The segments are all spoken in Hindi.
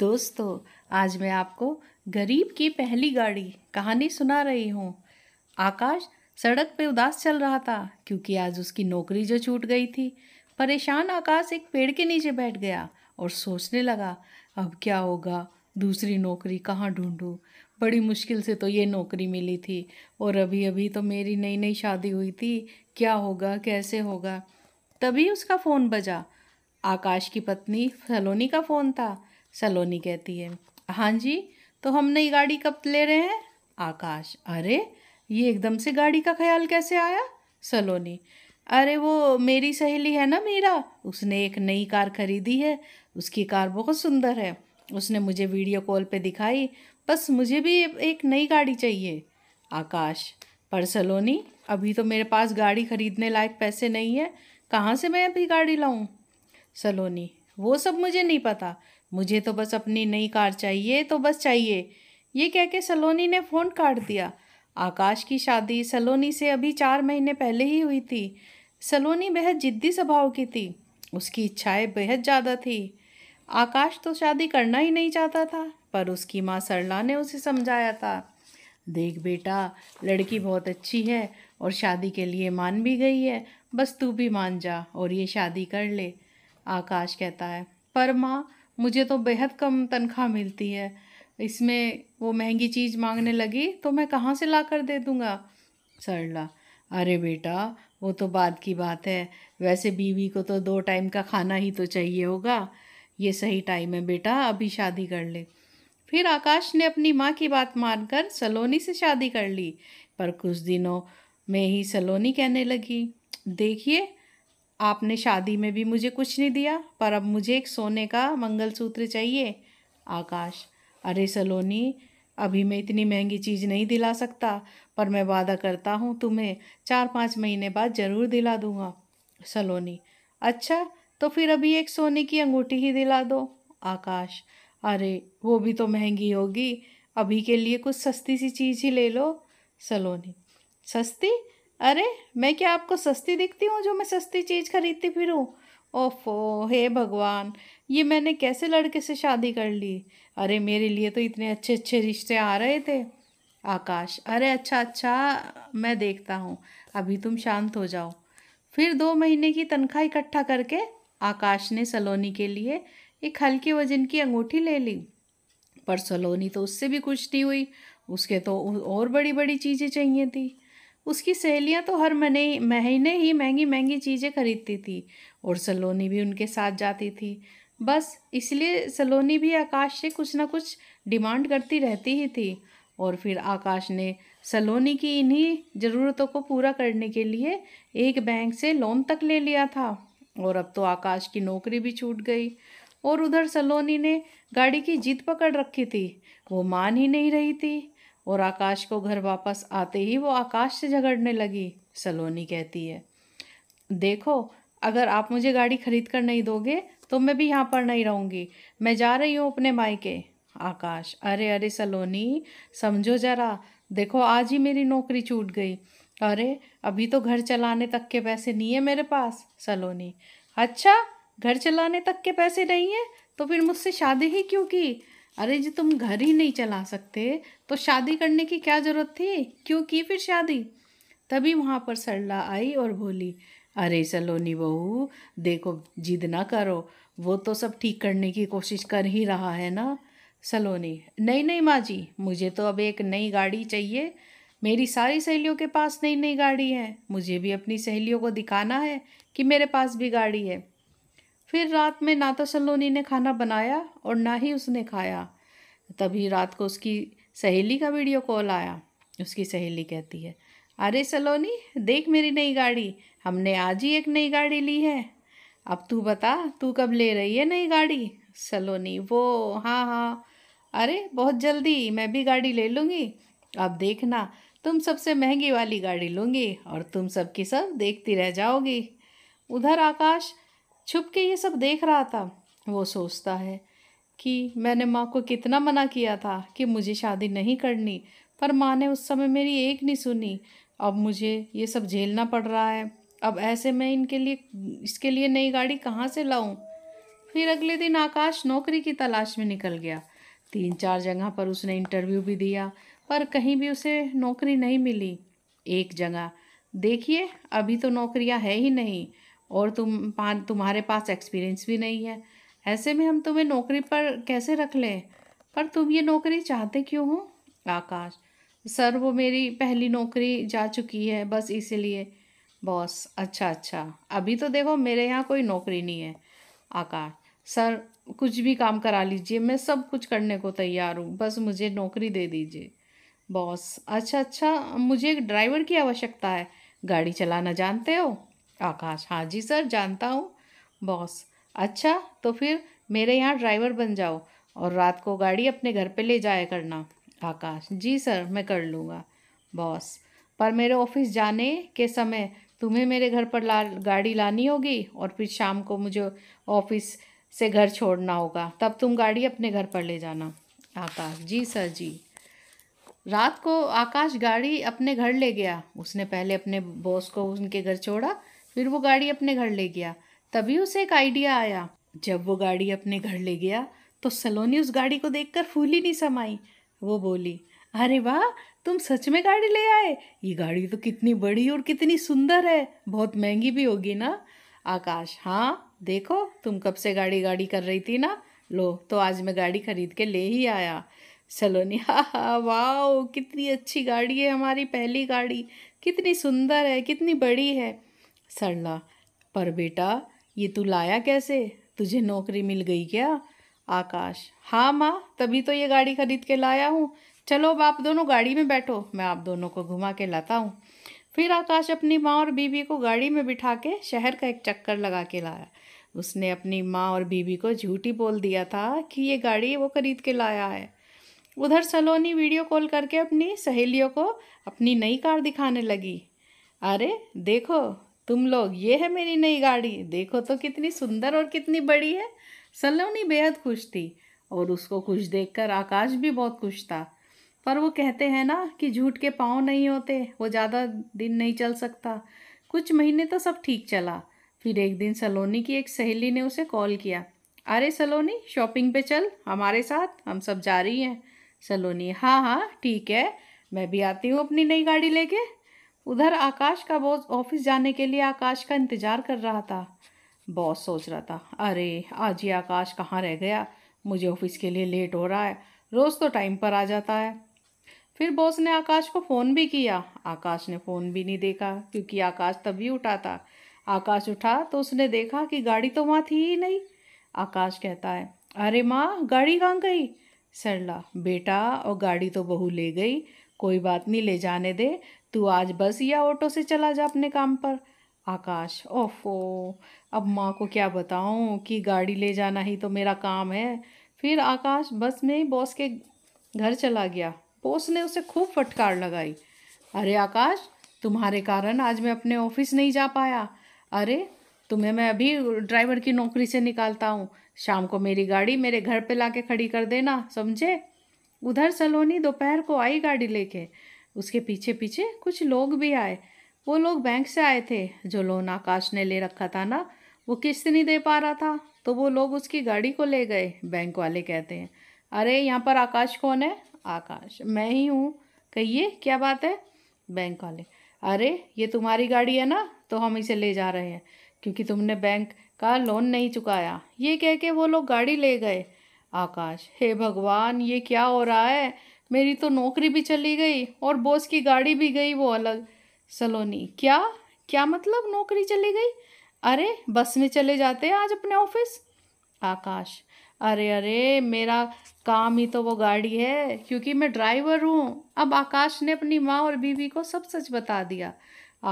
दोस्तों आज मैं आपको गरीब की पहली गाड़ी कहानी सुना रही हूँ आकाश सड़क पे उदास चल रहा था क्योंकि आज उसकी नौकरी जो छूट गई थी परेशान आकाश एक पेड़ के नीचे बैठ गया और सोचने लगा अब क्या होगा दूसरी नौकरी कहाँ ढूंढूं बड़ी मुश्किल से तो ये नौकरी मिली थी और अभी अभी तो मेरी नई नई शादी हुई थी क्या होगा कैसे होगा तभी उसका फ़ोन बजा आकाश की पत्नी सलोनी का फ़ोन था सलोनी कहती है हाँ जी तो हम नई गाड़ी कब ले रहे हैं आकाश अरे ये एकदम से गाड़ी का ख्याल कैसे आया सलोनी अरे वो मेरी सहेली है ना मीरा उसने एक नई कार खरीदी है उसकी कार बहुत सुंदर है उसने मुझे वीडियो कॉल पे दिखाई बस मुझे भी एक नई गाड़ी चाहिए आकाश पर सलोनी अभी तो मेरे पास गाड़ी खरीदने लायक पैसे नहीं है कहाँ से मैं अभी गाड़ी लाऊं सलोनी वो सब मुझे नहीं पता मुझे तो बस अपनी नई कार चाहिए तो बस चाहिए ये कह के सलोनी ने फ़ोन काट दिया आकाश की शादी सलोनी से अभी चार महीने पहले ही हुई थी सलोनी बेहद जिद्दी स्वभाव की थी उसकी इच्छाएं बेहद ज़्यादा थी आकाश तो शादी करना ही नहीं चाहता था पर उसकी माँ सरला ने उसे समझाया था देख बेटा लड़की बहुत अच्छी है और शादी के लिए मान भी गई है बस तू भी मान जा और ये शादी कर ले आकाश कहता है पर माँ मुझे तो बेहद कम तनख्वाह मिलती है इसमें वो महंगी चीज़ मांगने लगी तो मैं कहाँ से ला कर दे दूँगा सरला अरे बेटा वो तो बाद की बात है वैसे बीवी को तो दो टाइम का खाना ही तो चाहिए होगा ये सही टाइम है बेटा अभी शादी कर ले फिर आकाश ने अपनी माँ की बात मानकर सलोनी से शादी कर ली पर कुछ दिनों में ही सलोनी कहने लगी देखिए आपने शादी में भी मुझे कुछ नहीं दिया पर अब मुझे एक सोने का मंगलसूत्र चाहिए आकाश अरे सलोनी अभी मैं इतनी महंगी चीज़ नहीं दिला सकता पर मैं वादा करता हूँ तुम्हें चार पाँच महीने बाद ज़रूर दिला दूँगा सलोनी अच्छा तो फिर अभी एक सोने की अंगूठी ही दिला दो आकाश अरे वो भी तो महंगी होगी अभी के लिए कुछ सस्ती सी चीज़ ही ले लो सलोनी सस्ती अरे मैं क्या आपको सस्ती दिखती हूँ जो मैं सस्ती चीज़ खरीदती फिरूँ ओफो हे भगवान ये मैंने कैसे लड़के से शादी कर ली अरे मेरे लिए तो इतने अच्छे अच्छे रिश्ते आ रहे थे आकाश अरे अच्छा अच्छा मैं देखता हूँ अभी तुम शांत हो जाओ फिर दो महीने की तनख्वाह इकट्ठा करके आकाश ने सलोनी के लिए एक हल्के वजन की अंगूठी ले ली पर सलोनी तो उससे भी खुश नहीं हुई उसके तो और बड़ी बड़ी चीज़ें चाहिए थी उसकी सहेलियां तो हर महीने महीने ही महंगी महंगी चीज़ें खरीदती थी और सलोनी भी उनके साथ जाती थी बस इसलिए सलोनी भी आकाश से कुछ ना कुछ डिमांड करती रहती ही थी और फिर आकाश ने सलोनी की इन्हीं ज़रूरतों को पूरा करने के लिए एक बैंक से लोन तक ले लिया था और अब तो आकाश की नौकरी भी छूट गई और उधर सलोनी ने गाड़ी की जिद पकड़ रखी थी वो मान ही नहीं रही थी और आकाश को घर वापस आते ही वो आकाश से झगड़ने लगी सलोनी कहती है देखो अगर आप मुझे गाड़ी खरीद कर नहीं दोगे तो मैं भी यहाँ पर नहीं रहूँगी मैं जा रही हूँ अपने मायके आकाश अरे अरे सलोनी समझो ज़रा देखो आज ही मेरी नौकरी छूट गई अरे अभी तो घर चलाने तक के पैसे नहीं है मेरे पास सलोनी अच्छा घर चलाने तक के पैसे नहीं है तो फिर मुझसे शादी ही क्यों की अरे जी तुम घर ही नहीं चला सकते तो शादी करने की क्या ज़रूरत थी क्यों की फिर शादी तभी वहाँ पर सरला आई और बोली अरे सलोनी बहू देखो जिद ना करो वो तो सब ठीक करने की कोशिश कर ही रहा है ना सलोनी नहीं नहीं माँ जी मुझे तो अब एक नई गाड़ी चाहिए मेरी सारी सहेलियों के पास नई नई गाड़ी है मुझे भी अपनी सहेलियों को दिखाना है कि मेरे पास भी गाड़ी है फिर रात में ना तो सलोनी ने खाना बनाया और ना ही उसने खाया तभी रात को उसकी सहेली का वीडियो कॉल आया उसकी सहेली कहती है अरे सलोनी देख मेरी नई गाड़ी हमने आज ही एक नई गाड़ी ली है अब तू बता तू कब ले रही है नई गाड़ी सलोनी वो हाँ हाँ अरे बहुत जल्दी मैं भी गाड़ी ले लूँगी अब देखना तुम सबसे महंगी वाली गाड़ी लूँगी और तुम सब की सब देखती रह जाओगी उधर आकाश छुप के ये सब देख रहा था वो सोचता है कि मैंने माँ को कितना मना किया था कि मुझे शादी नहीं करनी पर माँ ने उस समय मेरी एक नहीं सुनी अब मुझे ये सब झेलना पड़ रहा है अब ऐसे मैं इनके लिए इसके लिए नई गाड़ी कहाँ से लाऊं फिर अगले दिन आकाश नौकरी की तलाश में निकल गया तीन चार जगह पर उसने इंटरव्यू भी दिया पर कहीं भी उसे नौकरी नहीं मिली एक जगह देखिए अभी तो नौकरियाँ है ही नहीं और तुम पान तुम्हारे पास एक्सपीरियंस भी नहीं है ऐसे में हम तुम्हें नौकरी पर कैसे रख लें पर तुम ये नौकरी चाहते क्यों हो आकाश सर वो मेरी पहली नौकरी जा चुकी है बस इसीलिए बॉस अच्छा अच्छा अभी तो देखो मेरे यहाँ कोई नौकरी नहीं है आकाश सर कुछ भी काम करा लीजिए मैं सब कुछ करने को तैयार हूँ बस मुझे नौकरी दे दीजिए बॉस अच्छा अच्छा मुझे एक ड्राइवर की आवश्यकता है गाड़ी चलाना जानते हो आकाश हाँ जी सर जानता हूँ बॉस अच्छा तो फिर मेरे यहाँ ड्राइवर बन जाओ और रात को गाड़ी अपने घर पे ले जाया करना आकाश जी सर मैं कर लूँगा बॉस पर मेरे ऑफिस जाने के समय तुम्हें मेरे घर पर ला गाड़ी लानी होगी और फिर शाम को मुझे ऑफिस से घर छोड़ना होगा तब तुम गाड़ी अपने घर पर ले जाना आकाश जी सर जी रात को आकाश गाड़ी अपने घर ले गया उसने पहले अपने बॉस को उनके घर छोड़ा फिर वो गाड़ी अपने घर ले गया तभी उसे एक आइडिया आया जब वो गाड़ी अपने घर ले गया तो सलोनी उस गाड़ी को देख फूली नहीं समाई वो बोली अरे वाह तुम सच में गाड़ी ले आए ये गाड़ी तो कितनी बड़ी और कितनी सुंदर है बहुत महंगी भी होगी ना आकाश हाँ देखो तुम कब से गाड़ी गाड़ी कर रही थी ना लो तो आज मैं गाड़ी खरीद के ले ही आया सलोनी हा हा वाह कितनी अच्छी गाड़ी है हमारी पहली गाड़ी कितनी सुंदर है कितनी बड़ी है सरला पर बेटा ये तू लाया कैसे तुझे नौकरी मिल गई क्या आकाश हाँ माँ तभी तो ये गाड़ी खरीद के लाया हूँ चलो अब आप दोनों गाड़ी में बैठो मैं आप दोनों को घुमा के लाता हूँ फिर आकाश अपनी माँ और बीवी को गाड़ी में बिठा के शहर का एक चक्कर लगा के लाया उसने अपनी माँ और बीवी को झूठी बोल दिया था कि ये गाड़ी वो खरीद के लाया है उधर सलोनी वीडियो कॉल करके अपनी सहेलियों को अपनी नई कार दिखाने लगी अरे देखो तुम लोग ये है मेरी नई गाड़ी देखो तो कितनी सुंदर और कितनी बड़ी है सलोनी बेहद खुश थी और उसको खुश देखकर आकाश भी बहुत खुश था पर वो कहते हैं ना कि झूठ के पाँव नहीं होते वो ज़्यादा दिन नहीं चल सकता कुछ महीने तो सब ठीक चला फिर एक दिन सलोनी की एक सहेली ने उसे कॉल किया अरे सलोनी शॉपिंग पे चल हमारे साथ हम सब जा रही हैं सलोनी हाँ हाँ ठीक है मैं भी आती हूँ अपनी नई गाड़ी लेके उधर आकाश का बॉस ऑफिस जाने के लिए आकाश का इंतजार कर रहा था बॉस सोच रहा था अरे आज ही आकाश कहाँ रह गया मुझे ऑफिस के लिए लेट हो रहा है रोज़ तो टाइम पर आ जाता है फिर बॉस ने आकाश को फ़ोन भी किया आकाश ने फ़ोन भी नहीं देखा क्योंकि आकाश तभी उठा था आकाश उठा तो उसने देखा कि गाड़ी तो वहाँ थी ही नहीं आकाश कहता है अरे माँ गाड़ी कहाँ गई सरला बेटा और गाड़ी तो बहू ले गई कोई बात नहीं ले जाने दे तू आज बस या ऑटो से चला जा अपने काम पर आकाश ओफो अब माँ को क्या बताऊँ कि गाड़ी ले जाना ही तो मेरा काम है फिर आकाश बस में ही बॉस के घर चला गया बॉस ने उसे खूब फटकार लगाई अरे आकाश तुम्हारे कारण आज मैं अपने ऑफिस नहीं जा पाया अरे तुम्हें मैं अभी ड्राइवर की नौकरी से निकालता हूँ शाम को मेरी गाड़ी मेरे घर पे लाके खड़ी कर देना समझे उधर सलोनी दोपहर को आई गाड़ी लेके उसके पीछे पीछे कुछ लोग भी आए वो लोग बैंक से आए थे जो लोन आकाश ने ले रखा था ना वो किस्त नहीं दे पा रहा था तो वो लोग उसकी गाड़ी को ले गए बैंक वाले कहते हैं अरे यहाँ पर आकाश कौन है आकाश मैं ही हूँ कहिए क्या बात है बैंक वाले अरे ये तुम्हारी गाड़ी है ना तो हम इसे ले जा रहे हैं क्योंकि तुमने बैंक का लोन नहीं चुकाया ये कह के वो लोग गाड़ी ले गए आकाश हे भगवान ये क्या हो रहा है मेरी तो नौकरी भी चली गई और बॉस की गाड़ी भी गई वो अलग सलोनी क्या क्या मतलब नौकरी चली गई अरे बस में चले जाते हैं आज अपने ऑफिस आकाश अरे अरे मेरा काम ही तो वो गाड़ी है क्योंकि मैं ड्राइवर हूँ अब आकाश ने अपनी माँ और बीवी को सब सच बता दिया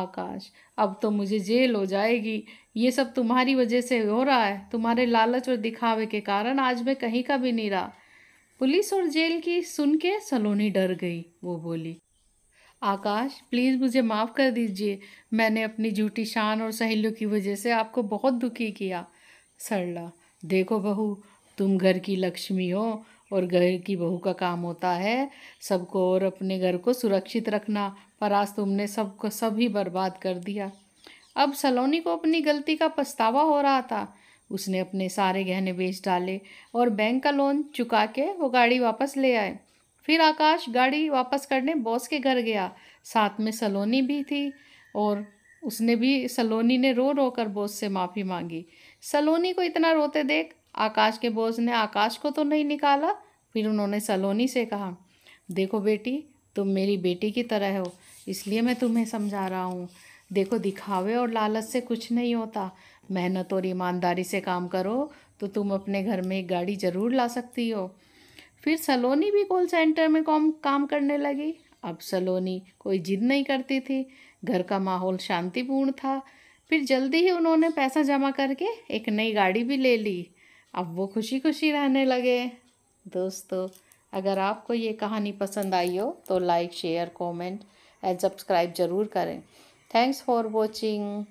आकाश अब तो मुझे जेल हो जाएगी ये सब तुम्हारी वजह से हो रहा है तुम्हारे लालच और दिखावे के कारण आज मैं कहीं का भी नहीं रहा पुलिस और जेल की सुन के सलोनी डर गई वो बोली आकाश प्लीज़ मुझे माफ़ कर दीजिए मैंने अपनी झूठी शान और सहेलियों की वजह से आपको बहुत दुखी किया सरला देखो बहू तुम घर की लक्ष्मी हो और घर की बहू का काम होता है सबको और अपने घर को सुरक्षित रखना पर आज तुमने सबको सब ही बर्बाद कर दिया अब सलोनी को अपनी गलती का पछतावा हो रहा था उसने अपने सारे गहने बेच डाले और बैंक का लोन चुका के वो गाड़ी वापस ले आए फिर आकाश गाड़ी वापस करने बॉस के घर गया साथ में सलोनी भी थी और उसने भी सलोनी ने रो रो कर बॉस से माफ़ी मांगी सलोनी को इतना रोते देख आकाश के बॉस ने आकाश को तो नहीं निकाला फिर उन्होंने सलोनी से कहा देखो बेटी तुम मेरी बेटी की तरह हो इसलिए मैं तुम्हें समझा रहा हूँ देखो दिखावे और लालच से कुछ नहीं होता मेहनत और ईमानदारी से काम करो तो तुम अपने घर में एक गाड़ी ज़रूर ला सकती हो फिर सलोनी भी कॉल सेंटर में कॉम काम करने लगी अब सलोनी कोई जिद नहीं करती थी घर का माहौल शांतिपूर्ण था फिर जल्दी ही उन्होंने पैसा जमा करके एक नई गाड़ी भी ले ली अब वो खुशी खुशी रहने लगे दोस्तों अगर आपको ये कहानी पसंद आई हो तो like share comment and subscribe ज़रूर करें थैंक्स फॉर वॉचिंग